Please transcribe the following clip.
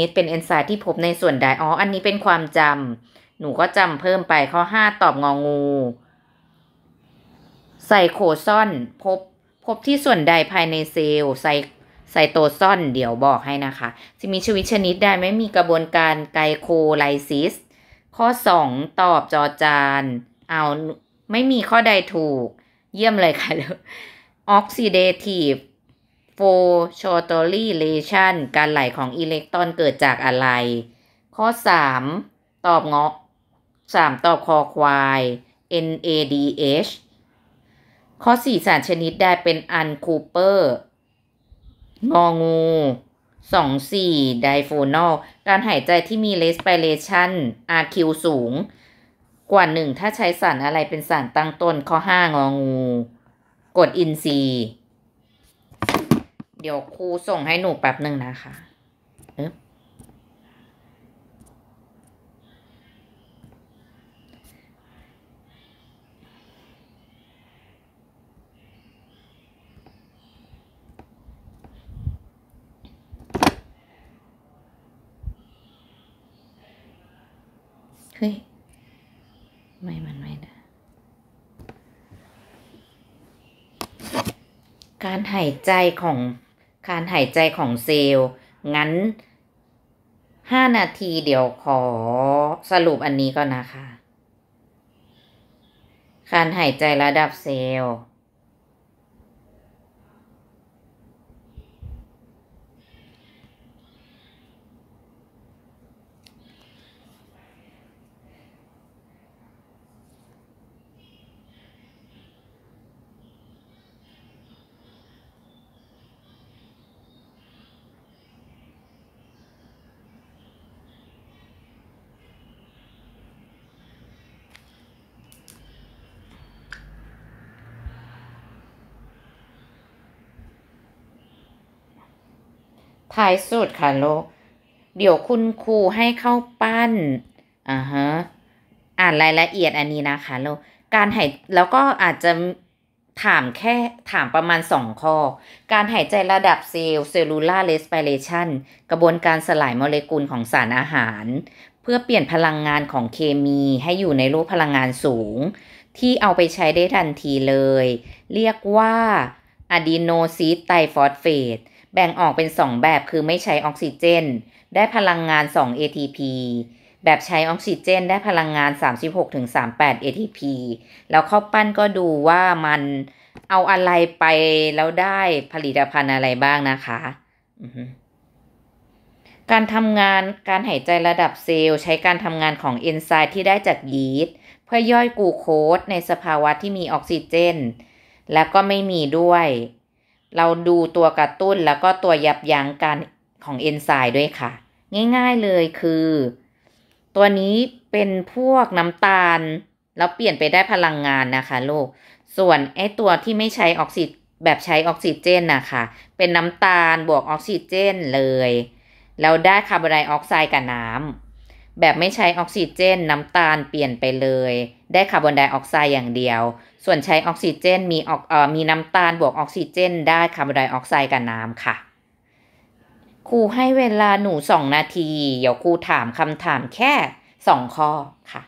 นี้เป็นเอนไซม์ที่พบในส่วนใด อ๋อ อันนี้เป็นความจำหนูก็จำเพิ่มไปข้อห้าตอบงองู ไซโคซอน พบพบที่ส่วนใดภายในเซลล์ ไซไซโตซอนเดี๋ยวบอกให้นะคะจะมีชีวิตชนิดใดไม่มีกระบวนการไกลโคไลซิส ข้อ 2 ตอบจอจาน เอาไม่มีข้อใดถูก เยี่ยมเลยค่ะ ออกซิเดทีฟโฟชอตอรี่เลชันการไหลของอิเล็กตรอนเกิดจากอะไร ข้อ 3 ตอบงอก3ตอบคอควาย NADH ข้อ 4 สารชนิดได้เป็นอันคูเปอร์งองูสองสี่ไดโฟนอล การหายใจที่มีเลสไปเลชัน RQ สูงกว่าหนึ่งถ้าใช้สารอะไรเป็นสารตั้งต้นข้อห้างองู กดอินซีเดี๋ยวครูส่ง ให้ หนู แป๊บหนึ่งนะคะเฮ้ย ไม่ มัน ไม่นะการหายใจของการหายใจของเซลล์งั้น5นาทีเดี๋ยวขอสรุปอันนี้ก่อนนะคะการหายใจระดับเซลล์ท้ายสุดค่ะลูกเดี๋ยวคุณครูให้เข้าปั้น อ่าฮะ อ่านรายละเอียดอันนี้นะคะลูกการหายแล้วก็อาจจะถามแค่ถามประมาณสองข้อ การหายใจระดับเซลล์เซลลูล่าเรสไ i เ a ชันกระบวนการสลายโมเลกุลของสารอาหาร เพื่อเปลี่ยนพลังงานของเคมี ให้อยู่ในรูปพลังงานสูง ที่เอาไปใช้ได้ทันทีเลย เรียกว่าอะดีโนซีไตฟอสเฟตแบ่งออกเป็น 2 แบบ คือไม่ใช้ออกซิเจน ได้พลังงาน 2 ATP แบบใช้ออกซิเจนได้พลังงาน 36-38 ATP แล้วข้าวปั้นก็ดูว่ามันเอาอะไรไปแล้วได้ผลิตภัณฑ์อะไรบ้างนะคะ การทำงานการหายใจระดับเซลล์ใช้การทำงานของเอนไซม์ที่ได้จากยีสต์เพื่อย่อยกูโคสในสภาวะที่มีออกซิเจน และก็ไม่มีด้วยเราดูตัวกระตุ้นแล้วก็ตัวยับยั้งการของเอนไซม์ด้วยค่ะ ง่ายๆเลยคือ ตัวนี้เป็นพวกน้ำตาลแล้วเปลี่ยนไปได้พลังงานนะคะลูกส่วนไอตัวที่ไม่ใช้ออกซิแบบใช้ออกซิเจนนะคะเป็นน้ำตาลบวกออกซิเจนเลยแล้วได้คาร์บอนไดออกไซด์กับน้ำแบบไม่ใช้ออกซิเจนน้ำตาลเปลี่ยนไปเลย ได้คาร์บอนไดออกไซด์อย่างเดียว ส่วนใช้ออกซิเจนมีออกเอ่อมีน้ำตาล บวกออกซิเจนได้คาร์บอนไดออกไซด์กับน้ำค่ะครูให้เวลาหนูสองนาทีเดี๋ยวครูถามคำถามแค่สองข้อค่ะ